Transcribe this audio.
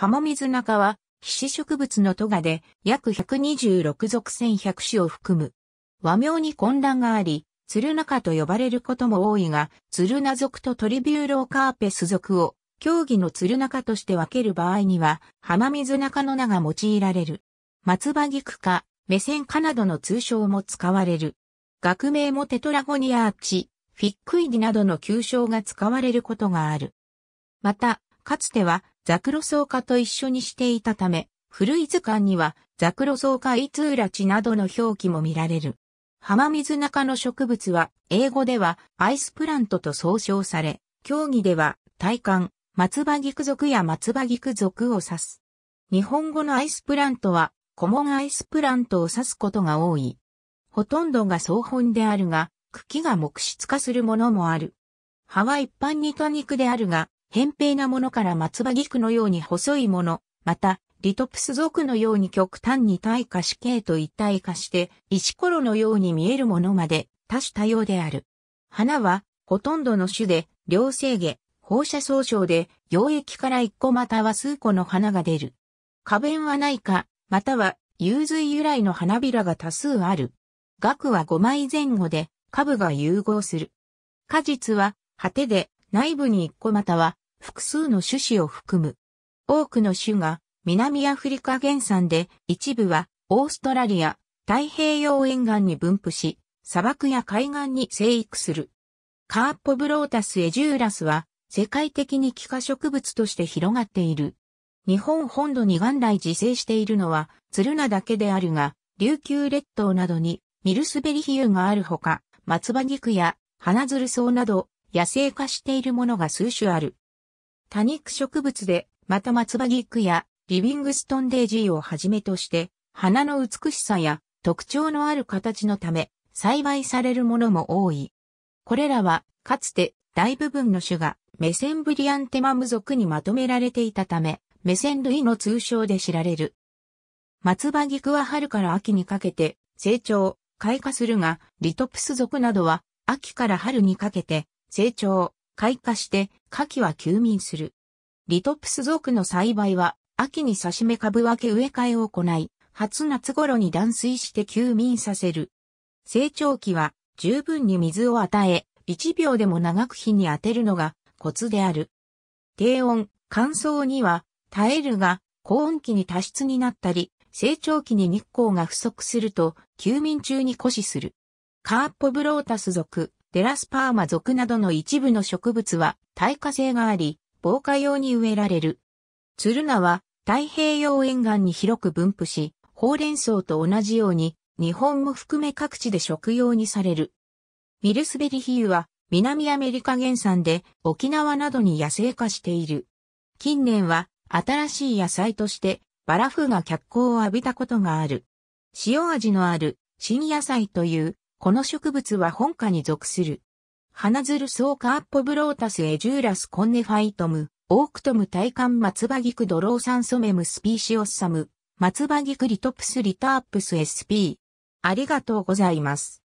浜水中は、皮脂植物のトガで約126属1100種を含む。和名に混乱があり、鶴中と呼ばれることも多いが、鶴名属とトリビューローカーペス属を、競技の鶴中として分ける場合には、浜水中の名が用いられる。松葉菊か、目線かなどの通称も使われる。学名もテトラゴニアーチ、フィックイディなどの旧称が使われることがある。また、かつてはザクロソウカと一緒にしていたため、古い図鑑にはザクロソウカイツーラチなどの表記も見られる。浜水中の植物は、英語ではアイスプラントと総称され、競技では体感、松葉菊属や松葉菊属を指す。日本語のアイスプラントは、コモンアイスプラントを指すことが多い。ほとんどが総本であるが、茎が木質化するものもある。葉は一般に多肉であるが、扁平なものから松葉菊のように細いもの、また、リトプス属のように極端に対化し形と一体化して、石ころのように見えるものまで多種多様である。花は、ほとんどの種で、両生下、放射総称で、溶液から1個または数個の花が出る。花弁はないか、または、有髄由来の花びらが多数ある。額は5枚前後で、株が融合する。果実は、果てで、内部に1個または複数の種子を含む。多くの種が南アフリカ原産で一部はオーストラリア、太平洋沿岸に分布し、砂漠や海岸に生育する。カーポブロータスエジューラスは世界的に気化植物として広がっている。日本本土に元来自生しているのは鶴名だけであるが、琉球列島などにミルスベリヒユがあるほか、松葉菊や花鶴草など野生化しているものが数種ある。多肉植物で、また松葉菊やリビングストンデージーをはじめとして、花の美しさや特徴のある形のため、栽培されるものも多い。これらは、かつて大部分の種がメセンブリアンテマム属にまとめられていたため、メセン類の通称で知られる。松葉菊は春から秋にかけて成長、開花するが、リトプス属などは秋から春にかけて成長、開花して、夏季は休眠する。リトプス属の栽培は、秋に刺し目株分け植え替えを行い、初夏頃に断水して休眠させる。成長期は、十分に水を与え、1秒でも長く火に当てるのがコツである。低温、乾燥には耐えるが、高温期に多湿になったり、成長期に日光が不足すると、休眠中に枯死する。カーポブロータス属、デラスパーマ属などの一部の植物は耐火性があり、防火用に植えられる。ツルナは太平洋沿岸に広く分布し、ほうれん草と同じように日本も含め各地で食用にされる。ミルスベリヒユは南アメリカ原産で沖縄などに野生化している。近年は新しい野菜としてバラフが脚光を浴びたことがある。塩味のある新野菜というこの植物は本科に属する。花ソーカーポブロータスエジューラスコンネファイトム、オークトム体幹松葉菊ドローサンソメムスピーシオッサム、松葉菊リトプスリタープス SP。ありがとうございます。